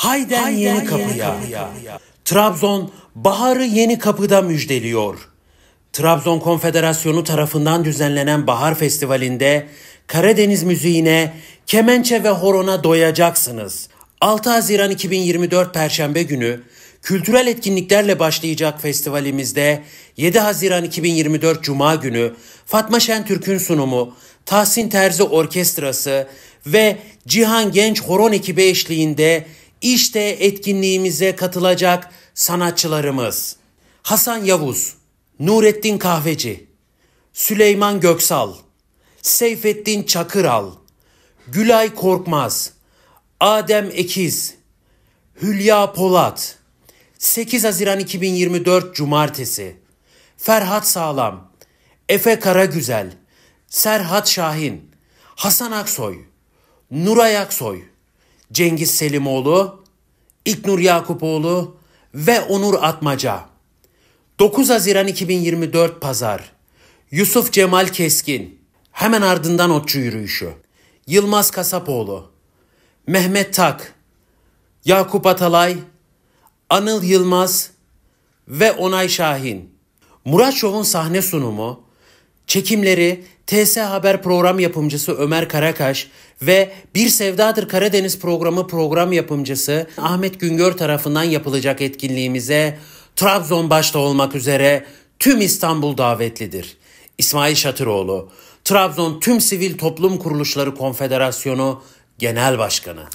Hayden, Hayden Yeni Kapı'ya. Trabzon baharı Yeni Kapı'da müjdeliyor. Trabzon Konfederasyonu tarafından düzenlenen Bahar Festivali'nde Karadeniz müziğine, kemençe ve horona doyacaksınız. 6 Haziran 2024 Perşembe günü kültürel etkinliklerle başlayacak festivalimizde 7 Haziran 2024 Cuma günü Fatma Şentürk'ün sunumu, Tahsin Terzi Orkestrası ve Cihan Genç Horon ekibi eşliğinde işte etkinliğimize katılacak sanatçılarımız. Hasan Yavuz, Nurettin Kahveci, Süleyman Göksal, Seyfettin Çakıral, Gülay Korkmaz, Adem Ekiz, Hülya Polat, 8 Haziran 2024 Cumartesi, Ferhat Sağlam, Efe Karagüzel, Serhat Şahin, Hasan Aksoy, Nuray Aksoy, Cengiz Selimoğlu, İknur Yakupoğlu ve Onur Atmaca. 9 Haziran 2024 Pazar. Yusuf Cemal Keskin. Hemen ardından otçu yürüyüşü. Yılmaz Kasapoğlu. Mehmet Tak. Yakup Atalay. Anıl Yılmaz ve Onay Şahin. Murat Şov'un sahne sunumu Çekimleri TS Haber program yapımcısı Ömer Karakaş ve Bir Sevdadır Karadeniz programı program yapımcısı Ahmet Güngör tarafından yapılacak etkinliğimize Trabzon başta olmak üzere tüm İstanbul davetlidir. İsmail Şatıroğlu, Trabzon Tüm Sivil Toplum Kuruluşları Konfederasyonu Genel Başkanı.